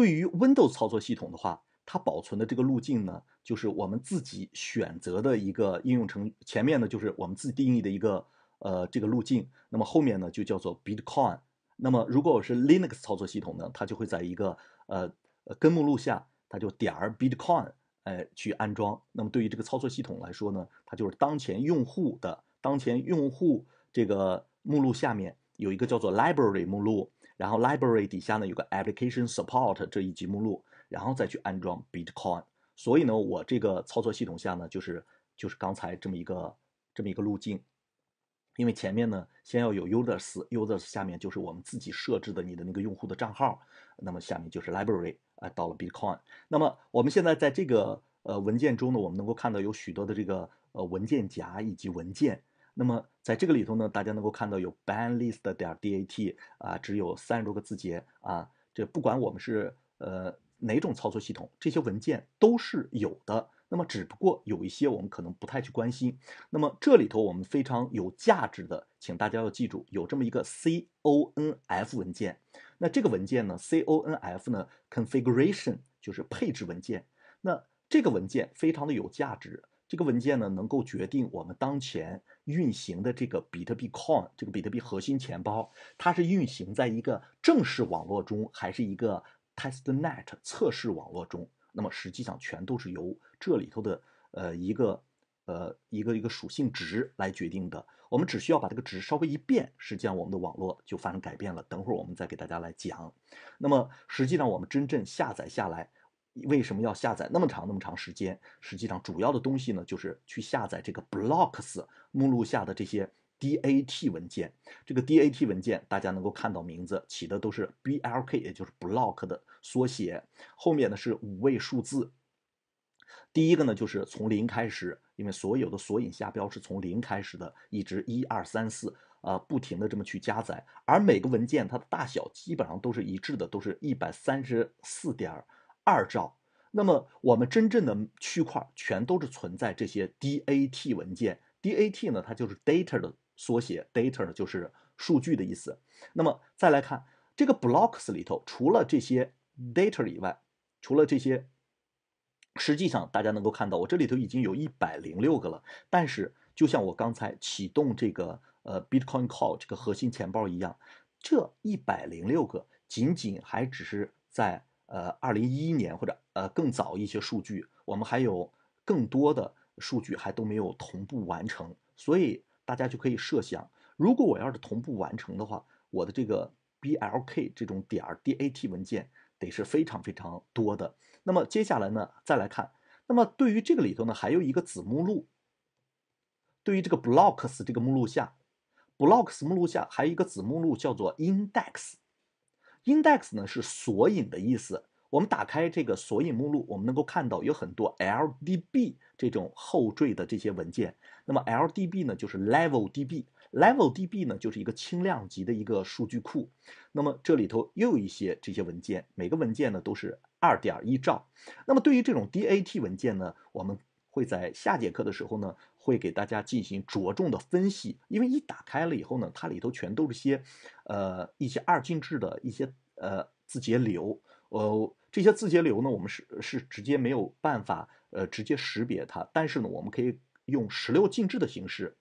对于 Windows 操作系统的话，它保存的这个路径呢，就是我们自己选择的一个应用程，前面呢就是我们自定义的一个呃这个路径，那么后面呢就叫做 Bitcoin。那么如果我是 Linux 操作系统呢，它就会在一个呃根目录下，它就点儿 Bitcoin，哎去安装。那么对于这个操作系统来说呢，它就是当前用户的当前用户这个目录下面有一个叫做 Library 目录。然后，library 底下呢有个 application support 这一级目录，然后再去安装 bitcoin。所以呢，我这个操作系统下呢，就是就是刚才这么一个这么一个路径。因为前面呢，先要有 users，users 下面就是我们自己设置的你的那个用户的账号。那么下面就是 library 啊，到了 bitcoin。那么我们现在在这个呃文件中呢，我们能够看到有许多的这个呃文件夹以及文件。那么在这个里头呢，大家能够看到有 banlist. 点 dat 啊，只有三十多个字节啊。这不管我们是呃哪种操作系统，这些文件都是有的。那么只不过有一些我们可能不太去关心。那么这里头我们非常有价值的，请大家要记住，有这么一个 conf 文件。那这个文件呢，conf 呢，configuration 就是配置文件。那这个文件非常的有价值。这个文件呢，能够决定我们当前。运行的这个比特币 coin，这个比特币核心钱包，它是运行在一个正式网络中，还是一个 test net 测试网络中？那么实际上全都是由这里头的呃一个呃一个一个属性值来决定的。我们只需要把这个值稍微一变，实际上我们的网络就发生改变了。等会儿我们再给大家来讲。那么实际上我们真正下载下来。为什么要下载那么长那么长时间？实际上，主要的东西呢，就是去下载这个 blocks 目录下的这些 dat 文件。这个 dat 文件，大家能够看到名字起的都是 blk，也就是 block 的缩写，后面呢是五位数字。第一个呢就是从零开始，因为所有的索引下标是从零开始的，一直一二三四，呃，不停的这么去加载。而每个文件它的大小基本上都是一致的，都是一百三十四点儿。二兆，那么我们真正的区块全都是存在这些 DAT 文件。DAT 呢，它就是 data 的缩写，data 呢就是数据的意思。那么再来看这个 blocks 里头，除了这些 data 以外，除了这些，实际上大家能够看到，我这里头已经有一百零六个了。但是就像我刚才启动这个呃 Bitcoin c a l l 这个核心钱包一样，这一百零六个仅仅还只是在。呃，二零一一年或者呃更早一些数据，我们还有更多的数据还都没有同步完成，所以大家就可以设想，如果我要是同步完成的话，我的这个 BLK 这种点儿 DAT 文件得是非常非常多的。那么接下来呢，再来看，那么对于这个里头呢，还有一个子目录，对于这个 blocks 这个目录下，blocks 目录下还有一个子目录叫做 index。Index 呢是索引的意思。我们打开这个索引目录，我们能够看到有很多 LDB 这种后缀的这些文件。那么 LDB 呢就是 LevelDB，LevelDB 呢就是一个轻量级的一个数据库。那么这里头又有一些这些文件，每个文件呢都是二点一兆。那么对于这种 DAT 文件呢，我们会在下节课的时候呢。会给大家进行着重的分析，因为一打开了以后呢，它里头全都是些，呃，一些二进制的一些呃字节流，呃，这些字节流呢，我们是是直接没有办法呃直接识别它，但是呢，我们可以用十六进制的形式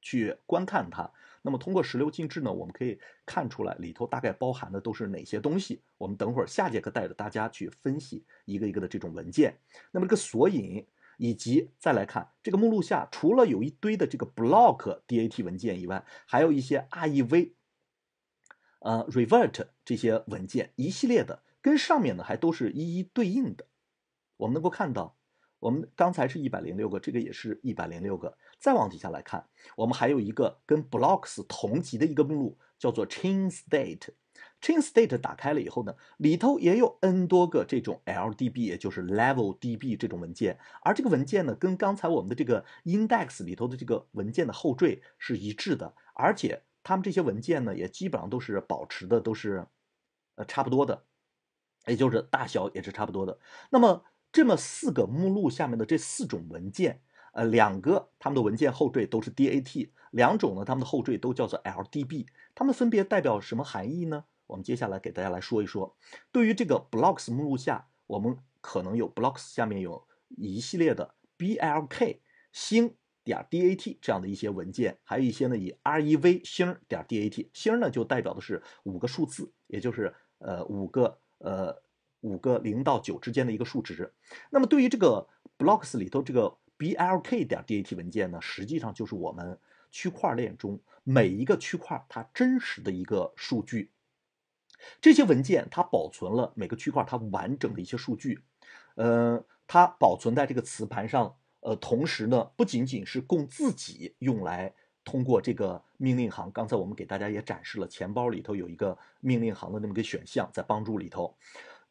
去观看它。那么通过十六进制呢，我们可以看出来里头大概包含的都是哪些东西。我们等会儿下节课带着大家去分析一个一个的这种文件。那么这个索引。以及再来看这个目录下，除了有一堆的这个 block.dat 文件以外，还有一些 rev，呃，revert 这些文件，一系列的跟上面呢还都是一一对应的。我们能够看到，我们刚才是一百零六个，这个也是一百零六个。再往底下来看，我们还有一个跟 blocks 同级的一个目录，叫做 chainstate。Chain state 打开了以后呢，里头也有 n 多个这种 LDB，也就是 Level DB 这种文件，而这个文件呢，跟刚才我们的这个 Index 里头的这个文件的后缀是一致的，而且他们这些文件呢，也基本上都是保持的都是呃差不多的，也就是大小也是差不多的。那么这么四个目录下面的这四种文件，呃，两个他们的文件后缀都是 DAT，两种呢，他们的后缀都叫做 LDB，它们分别代表什么含义呢？我们接下来给大家来说一说，对于这个 blocks 目录下，我们可能有 blocks 下面有一系列的 blk 星点 dat 这样的一些文件，还有一些呢以 rev 星点 dat 星呢就代表的是五个数字，也就是呃五个呃五个零到九之间的一个数值。那么对于这个 blocks 里头这个 blk 点 dat 文件呢，实际上就是我们区块链中每一个区块它真实的一个数据。这些文件它保存了每个区块它完整的一些数据，呃，它保存在这个磁盘上，呃，同时呢不仅仅是供自己用来通过这个命令行，刚才我们给大家也展示了钱包里头有一个命令行的那么个选项在帮助里头，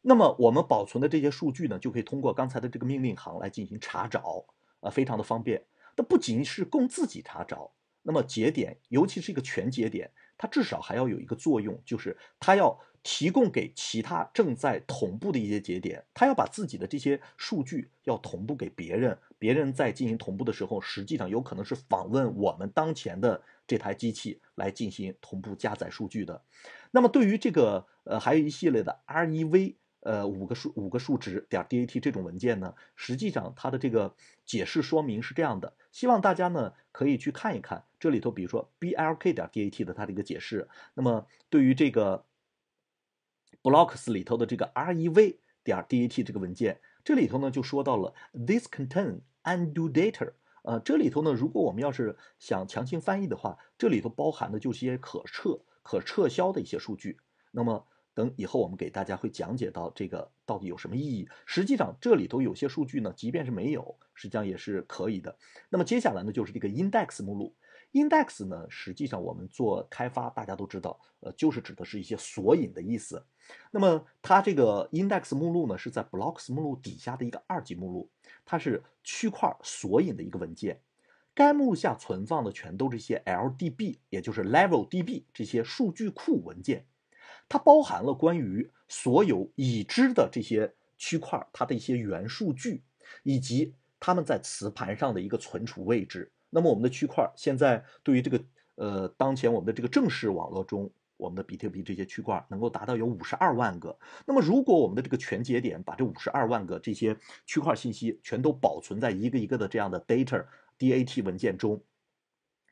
那么我们保存的这些数据呢就可以通过刚才的这个命令行来进行查找，啊，非常的方便。它不仅是供自己查找，那么节点，尤其是一个全节点。它至少还要有一个作用，就是它要提供给其他正在同步的一些节点，它要把自己的这些数据要同步给别人，别人在进行同步的时候，实际上有可能是访问我们当前的这台机器来进行同步加载数据的。那么对于这个呃，还有一系列的 REV 呃五个数五个数值点 DAT 这种文件呢，实际上它的这个解释说明是这样的，希望大家呢可以去看一看。这里头，比如说 blk 点 dat 的它的一个解释。那么对于这个 blocks 里头的这个 rev 点 dat 这个文件，这里头呢就说到了 this contains undo data。呃，这里头呢，如果我们要是想强行翻译的话，这里头包含的就是一些可撤可撤销的一些数据。那么等以后我们给大家会讲解到这个到底有什么意义。实际上这里头有些数据呢，即便是没有，实际上也是可以的。那么接下来呢就是这个 index 目录。Index 呢，实际上我们做开发，大家都知道，呃，就是指的是一些索引的意思。那么它这个 index 目录呢，是在 blocks 目录底下的一个二级目录，它是区块索引的一个文件。该目录下存放的全都是一些 LDB，也就是 LevelDB 这些数据库文件。它包含了关于所有已知的这些区块，它的一些元数据，以及它们在磁盘上的一个存储位置。那么我们的区块现在对于这个，呃，当前我们的这个正式网络中，我们的比特币这些区块能够达到有五十二万个。那么如果我们的这个全节点把这五十二万个这些区块信息全都保存在一个一个的这样的 data.dat 文件中，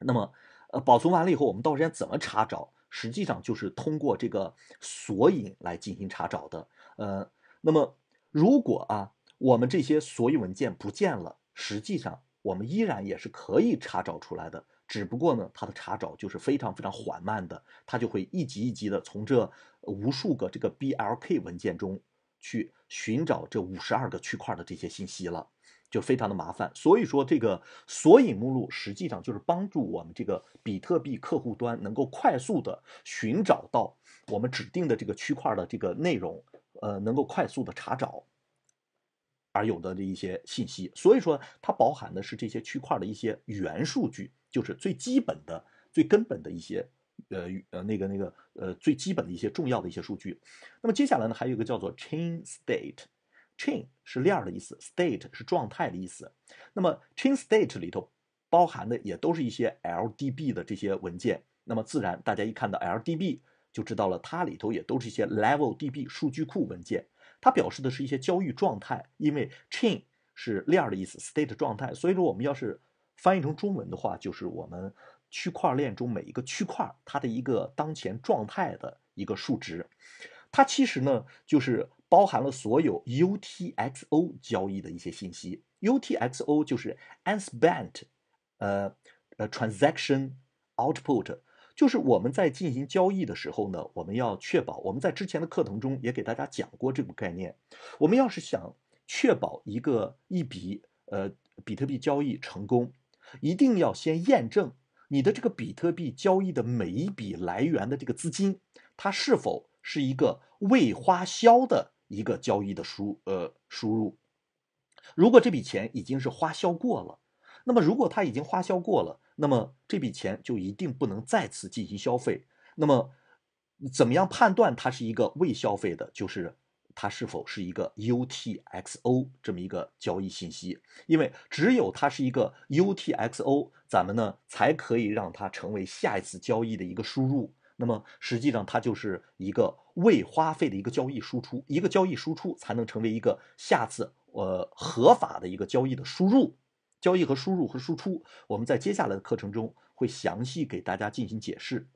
那么，呃，保存完了以后，我们到时间怎么查找？实际上就是通过这个索引来进行查找的。呃，那么如果啊，我们这些索引文件不见了，实际上。我们依然也是可以查找出来的，只不过呢，它的查找就是非常非常缓慢的，它就会一级一级的从这无数个这个 BLK 文件中去寻找这五十二个区块的这些信息了，就非常的麻烦。所以说，这个索引目录实际上就是帮助我们这个比特币客户端能够快速的寻找到我们指定的这个区块的这个内容，呃，能够快速的查找。而有的这一些信息，所以说它包含的是这些区块的一些元数据，就是最基本的、最根本的一些，呃呃，那个那个呃，最基本的一些重要的一些数据。那么接下来呢，还有一个叫做 chain state，chain 是链的意思，state 是状态的意思。那么 chain state 里头包含的也都是一些 LDB 的这些文件。那么自然大家一看到 LDB 就知道了，它里头也都是一些 LevelDB 数据库文件。它表示的是一些交易状态，因为 chain 是链的意思，state 状态，所以说我们要是翻译成中文的话，就是我们区块链中每一个区块它的一个当前状态的一个数值。它其实呢，就是包含了所有 UTXO 交易的一些信息。UTXO 就是 unspent，呃呃 transaction output。就是我们在进行交易的时候呢，我们要确保我们在之前的课程中也给大家讲过这个概念。我们要是想确保一个一笔呃比特币交易成功，一定要先验证你的这个比特币交易的每一笔来源的这个资金，它是否是一个未花销的一个交易的输呃输入。如果这笔钱已经是花销过了，那么如果它已经花销过了。那么这笔钱就一定不能再次进行消费。那么，怎么样判断它是一个未消费的？就是它是否是一个 UTXO 这么一个交易信息？因为只有它是一个 UTXO，咱们呢才可以让它成为下一次交易的一个输入。那么实际上它就是一个未花费的一个交易输出，一个交易输出才能成为一个下次呃合法的一个交易的输入。交易和输入和输出，我们在接下来的课程中会详细给大家进行解释。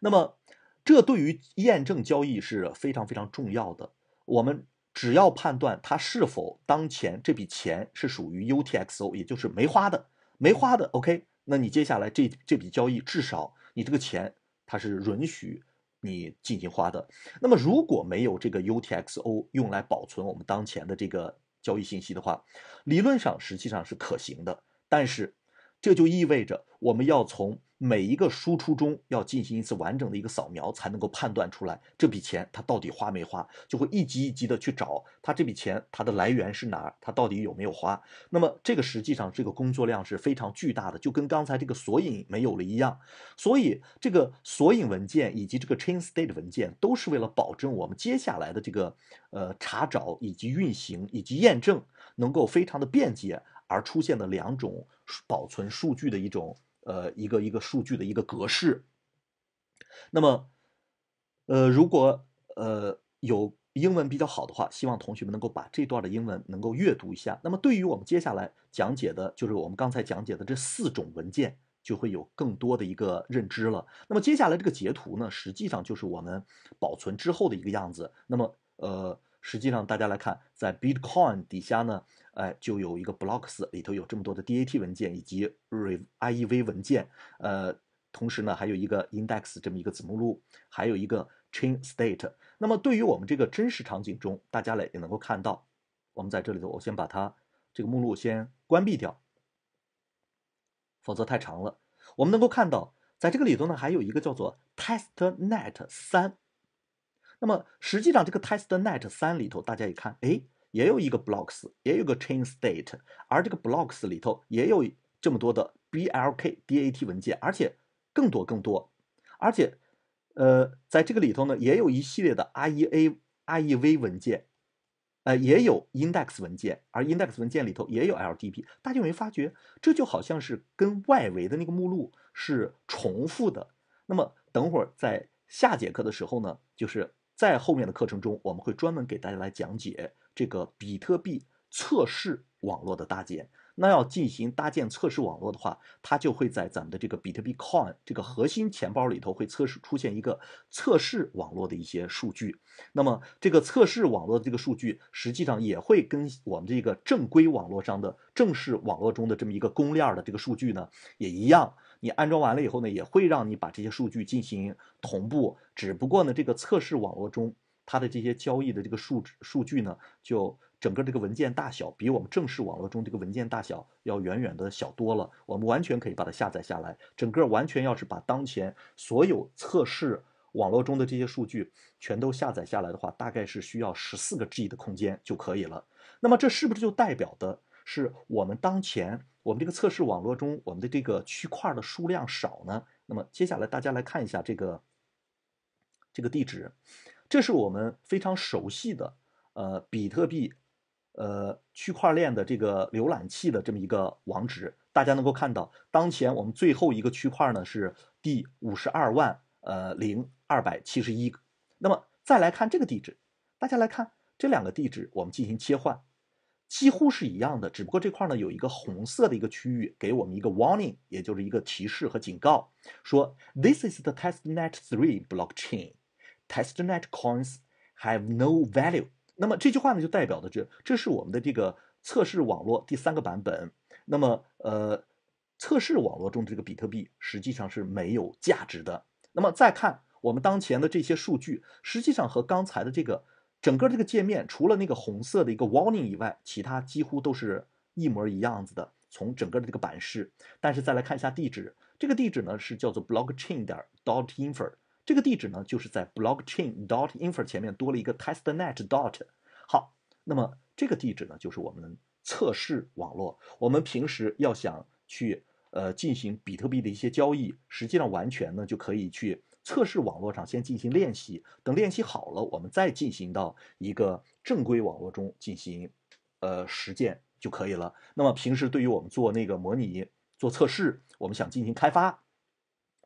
那么，这对于验证交易是非常非常重要的。我们只要判断它是否当前这笔钱是属于 UTXO，也就是没花的，没花的 OK。那你接下来这这笔交易，至少你这个钱它是允许你进行花的。那么如果没有这个 UTXO 用来保存我们当前的这个。交易信息的话，理论上实际上是可行的，但是这就意味着我们要从。每一个输出中要进行一次完整的一个扫描，才能够判断出来这笔钱他到底花没花，就会一级一级的去找他这笔钱它的来源是哪儿，他到底有没有花。那么这个实际上这个工作量是非常巨大的，就跟刚才这个索引没有了一样。所以这个索引文件以及这个 chain state 文件都是为了保证我们接下来的这个呃查找以及运行以及验证能够非常的便捷而出现的两种保存数据的一种。呃，一个一个数据的一个格式。那么，呃，如果呃有英文比较好的话，希望同学们能够把这段的英文能够阅读一下。那么，对于我们接下来讲解的，就是我们刚才讲解的这四种文件，就会有更多的一个认知了。那么，接下来这个截图呢，实际上就是我们保存之后的一个样子。那么，呃。实际上，大家来看，在 Bitcoin 底下呢，哎，就有一个 Blocks 里头有这么多的 DAT 文件以及 REV 文件，呃，同时呢，还有一个 Index 这么一个子目录，还有一个 Chain State。那么对于我们这个真实场景中，大家来也能够看到，我们在这里头，我先把它这个目录先关闭掉，否则太长了。我们能够看到，在这个里头呢，还有一个叫做 Testnet 三。那么实际上，这个 testnet 三里头，大家一看，哎，也有一个 blocks，也有个 chain state，而这个 blocks 里头也有这么多的 blk dat 文件，而且更多更多，而且，呃，在这个里头呢，也有一系列的 rea rev 文件，呃，也有 index 文件，而 index 文件里头也有 ldp，大家有没有发觉？这就好像是跟外围的那个目录是重复的。那么等会儿在下节课的时候呢，就是。在后面的课程中，我们会专门给大家来讲解这个比特币测试网络的搭建。那要进行搭建测试网络的话，它就会在咱们的这个比特币 Coin 这个核心钱包里头会测试出现一个测试网络的一些数据。那么这个测试网络的这个数据，实际上也会跟我们这个正规网络上的正式网络中的这么一个公链的这个数据呢也一样。你安装完了以后呢，也会让你把这些数据进行同步。只不过呢，这个测试网络中它的这些交易的这个数数据呢就。整个这个文件大小比我们正式网络中这个文件大小要远远的小多了，我们完全可以把它下载下来。整个完全要是把当前所有测试网络中的这些数据全都下载下来的话，大概是需要十四个 G 的空间就可以了。那么这是不是就代表的是我们当前我们这个测试网络中我们的这个区块的数量少呢？那么接下来大家来看一下这个这个地址，这是我们非常熟悉的呃比特币。呃，区块链的这个浏览器的这么一个网址，大家能够看到，当前我们最后一个区块呢是第五十二万呃零二百七十一个。那么再来看这个地址，大家来看这两个地址，我们进行切换，几乎是一样的，只不过这块呢有一个红色的一个区域给我们一个 warning，也就是一个提示和警告，说 this is the testnet three blockchain，testnet coins have no value。那么这句话呢，就代表的这，这是我们的这个测试网络第三个版本。那么，呃，测试网络中的这个比特币实际上是没有价值的。那么再看我们当前的这些数据，实际上和刚才的这个整个这个界面，除了那个红色的一个 warning 以外，其他几乎都是一模一样子的，从整个的这个版式。但是再来看一下地址，这个地址呢是叫做 blockchain 点 dot info。这个地址呢，就是在 blockchain dot infura 前面多了一个 testnet dot。好，那么这个地址呢，就是我们测试网络。我们平时要想去呃进行比特币的一些交易，实际上完全呢就可以去测试网络上先进行练习。等练习好了，我们再进行到一个正规网络中进行呃实践就可以了。那么平时对于我们做那个模拟、做测试，我们想进行开发。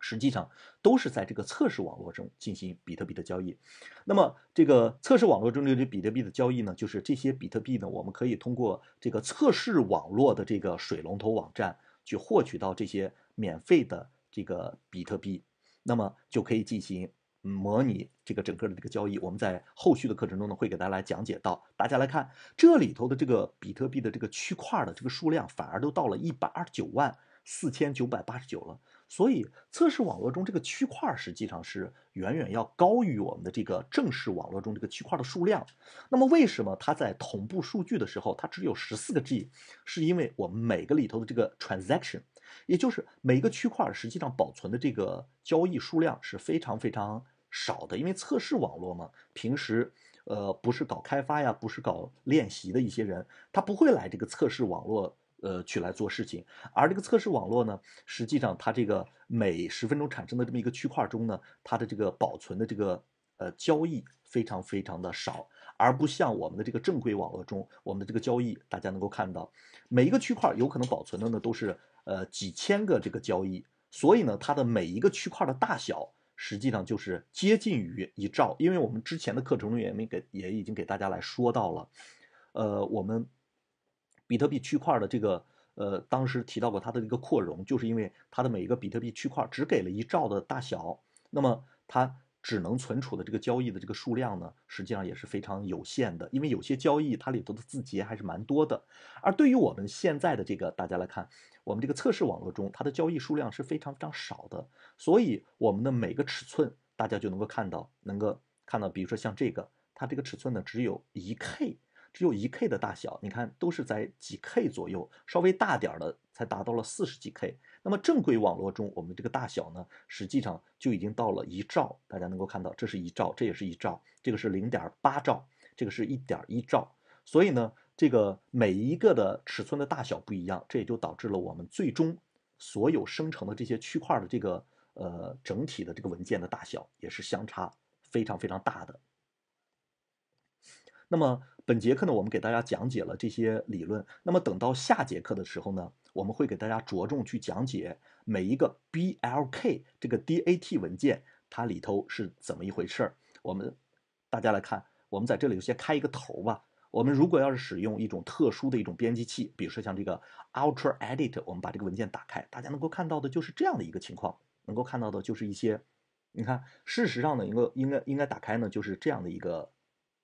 实际上都是在这个测试网络中进行比特币的交易。那么这个测试网络中这些比特币的交易呢，就是这些比特币呢，我们可以通过这个测试网络的这个水龙头网站去获取到这些免费的这个比特币，那么就可以进行模拟这个整个的这个交易。我们在后续的课程中呢，会给大家来讲解到。大家来看这里头的这个比特币的这个区块的这个数量，反而都到了一百二十九万。四千九百八十九了，所以测试网络中这个区块实际上是远远要高于我们的这个正式网络中这个区块的数量。那么为什么它在同步数据的时候它只有十四个 G？是因为我们每个里头的这个 transaction，也就是每个区块实际上保存的这个交易数量是非常非常少的。因为测试网络嘛，平时呃不是搞开发呀，不是搞练习的一些人，他不会来这个测试网络。呃，去来做事情。而这个测试网络呢，实际上它这个每十分钟产生的这么一个区块中呢，它的这个保存的这个呃交易非常非常的少，而不像我们的这个正规网络中，我们的这个交易大家能够看到，每一个区块有可能保存的呢都是呃几千个这个交易，所以呢，它的每一个区块的大小实际上就是接近于一兆，因为我们之前的课程中也没给也已经给大家来说到了，呃，我们。比特币区块的这个，呃，当时提到过它的这个扩容，就是因为它的每一个比特币区块只给了一兆的大小，那么它只能存储的这个交易的这个数量呢，实际上也是非常有限的。因为有些交易它里头的字节还是蛮多的。而对于我们现在的这个，大家来看，我们这个测试网络中它的交易数量是非常非常少的，所以我们的每个尺寸大家就能够看到，能够看到，比如说像这个，它这个尺寸呢只有一 K。只有一 K 的大小，你看都是在几 K 左右，稍微大点儿的才达到了四十几 K。那么正规网络中，我们这个大小呢，实际上就已经到了一兆。大家能够看到，这是一兆，这也是一兆，这个是零点八兆，这个是一点一兆。所以呢，这个每一个的尺寸的大小不一样，这也就导致了我们最终所有生成的这些区块的这个呃整体的这个文件的大小也是相差非常非常大的。那么。本节课呢，我们给大家讲解了这些理论。那么等到下节课的时候呢，我们会给大家着重去讲解每一个 BLK 这个 DAT 文件它里头是怎么一回事儿。我们大家来看，我们在这里先开一个头吧。我们如果要是使用一种特殊的一种编辑器，比如说像这个 UltraEdit，我们把这个文件打开，大家能够看到的就是这样的一个情况，能够看到的就是一些，你看，事实上呢，应该应该应该打开呢，就是这样的一个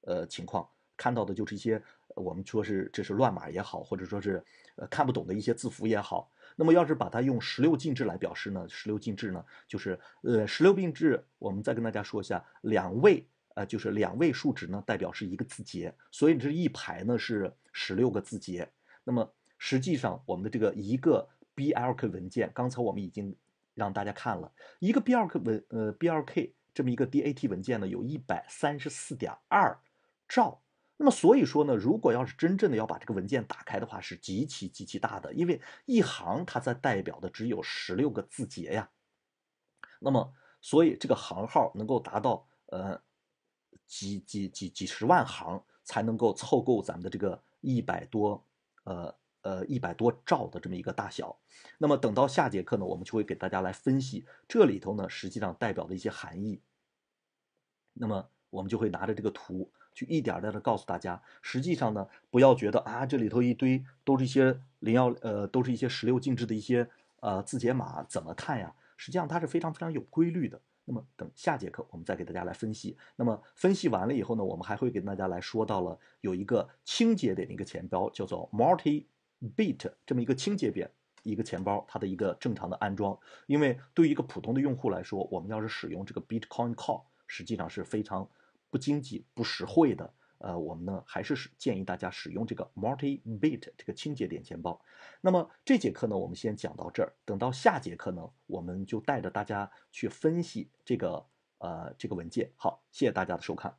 呃情况。看到的就是一些我们说是这是乱码也好，或者说是呃看不懂的一些字符也好。那么要是把它用十六进制来表示呢？十六进制呢，就是呃十六进制。我们再跟大家说一下，两位呃就是两位数值呢，代表是一个字节。所以这一排呢是十六个字节。那么实际上我们的这个一个 BLK 文件，刚才我们已经让大家看了一个 BLK 文呃 BLK 这么一个 DAT 文件呢，有134.2兆。那么所以说呢，如果要是真正的要把这个文件打开的话，是极其极其大的，因为一行它在代表的只有十六个字节呀。那么，所以这个行号能够达到呃几几几几十万行才能够凑够咱们的这个一百多呃呃一百多兆的这么一个大小。那么等到下节课呢，我们就会给大家来分析这里头呢实际上代表的一些含义。那么我们就会拿着这个图。就一点一点的告诉大家，实际上呢，不要觉得啊，这里头一堆都是一些零幺，呃，都是一些十六进制的一些呃字节码，怎么看呀？实际上它是非常非常有规律的。那么等下节课我们再给大家来分析。那么分析完了以后呢，我们还会给大家来说到了有一个清节点的一个钱包，叫做 Multi Bit，这么一个清节点一个钱包它的一个正常的安装。因为对于一个普通的用户来说，我们要是使用这个 Bitcoin c a l l 实际上是非常。不经济、不实惠的，呃，我们呢还是建议大家使用这个 MultiBit 这个清洁点钱包。那么这节课呢，我们先讲到这儿，等到下节课呢，我们就带着大家去分析这个呃这个文件。好，谢谢大家的收看。